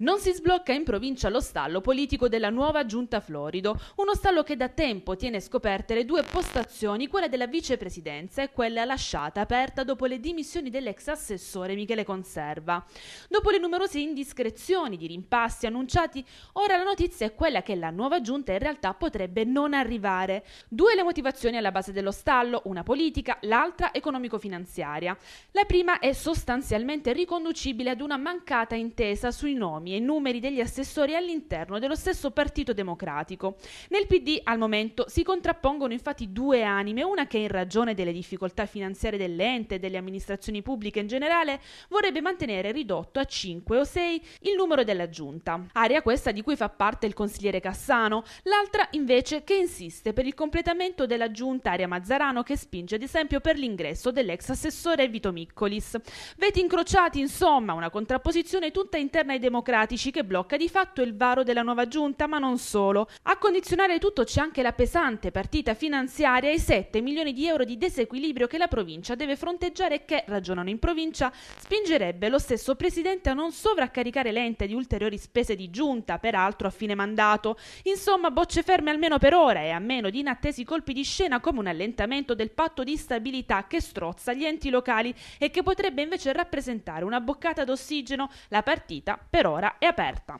Non si sblocca in provincia lo stallo politico della nuova giunta Florido, uno stallo che da tempo tiene scoperte le due postazioni, quella della vicepresidenza e quella lasciata aperta dopo le dimissioni dell'ex assessore Michele Conserva. Dopo le numerose indiscrezioni di rimpasti annunciati, ora la notizia è quella che la nuova giunta in realtà potrebbe non arrivare. Due le motivazioni alla base dello stallo, una politica, l'altra economico-finanziaria. La prima è sostanzialmente riconducibile ad una mancata intesa sui nomi nomi e numeri degli assessori all'interno dello stesso Partito Democratico. Nel PD al momento si contrappongono infatti due anime, una che in ragione delle difficoltà finanziarie dell'ente e delle amministrazioni pubbliche in generale vorrebbe mantenere ridotto a 5 o 6 il numero della giunta. Area questa di cui fa parte il consigliere Cassano, l'altra invece che insiste per il completamento della giunta Area Mazzarano che spinge ad esempio per l'ingresso dell'ex assessore Vito Miccolis. Veti incrociati insomma, una contrapposizione tutta interna ai democratici democratici che blocca di fatto il varo della nuova giunta, ma non solo. A condizionare tutto c'è anche la pesante partita finanziaria e 7 milioni di euro di disequilibrio che la provincia deve fronteggiare e che, ragionano in provincia, spingerebbe lo stesso presidente a non sovraccaricare l'ente di ulteriori spese di giunta, peraltro a fine mandato. Insomma, bocce ferme almeno per ora e a meno di inattesi colpi di scena come un allentamento del patto di stabilità che strozza gli enti locali e che potrebbe invece rappresentare una boccata d'ossigeno, la partita per ora è aperta.